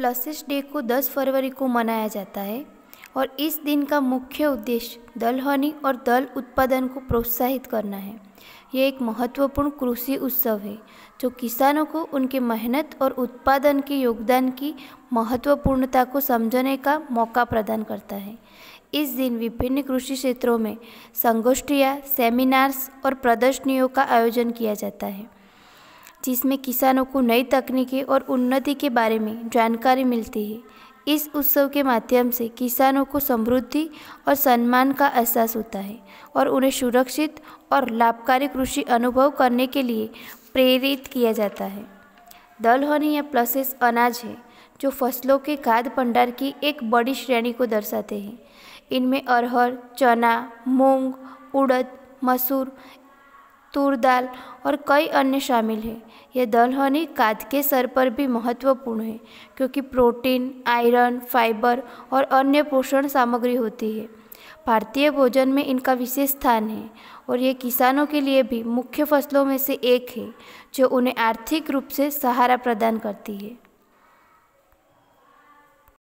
pluses day को 10 फरवरी को मनाया जाता है और इस दिन का मुख्य उद्देश्य दलहनी और दल उत्पादन को प्रोत्साहित करना है यह एक महत्वपूर्ण कृषि उत्सव है जो किसानों को उनके मेहनत और उत्पादन के योगदान की महत्वपूर्णता को समझने का मौका प्रदान करता है इस दिन विभिन्न कृषि क्षेत्रों में संगोष्ठियाँ सेमिनार्स और प्रदर्शनियों का आयोजन किया जाता है जिसमें किसानों को नई तकनीकी और उन्नति के बारे में जानकारी मिलती है इस उत्सव के माध्यम से किसानों को समृद्धि और सम्मान का एहसास होता है और उन्हें सुरक्षित और लाभकारी कृषि अनुभव करने के लिए प्रेरित किया जाता है दलहनी या प्लसेस अनाज है जो फसलों के खाद्य भंडार की एक बड़ी श्रेणी को दर्शाते हैं इनमें अरहर चना मूंग उड़द मसूर तूर दाल और कई अन्य शामिल हैं यह दलहनी काद के सर पर भी महत्वपूर्ण है क्योंकि प्रोटीन आयरन फाइबर और अन्य पोषण सामग्री होती है भारतीय भोजन में इनका विशेष स्थान है और ये किसानों के लिए भी मुख्य फसलों में से एक है जो उन्हें आर्थिक रूप से सहारा प्रदान करती है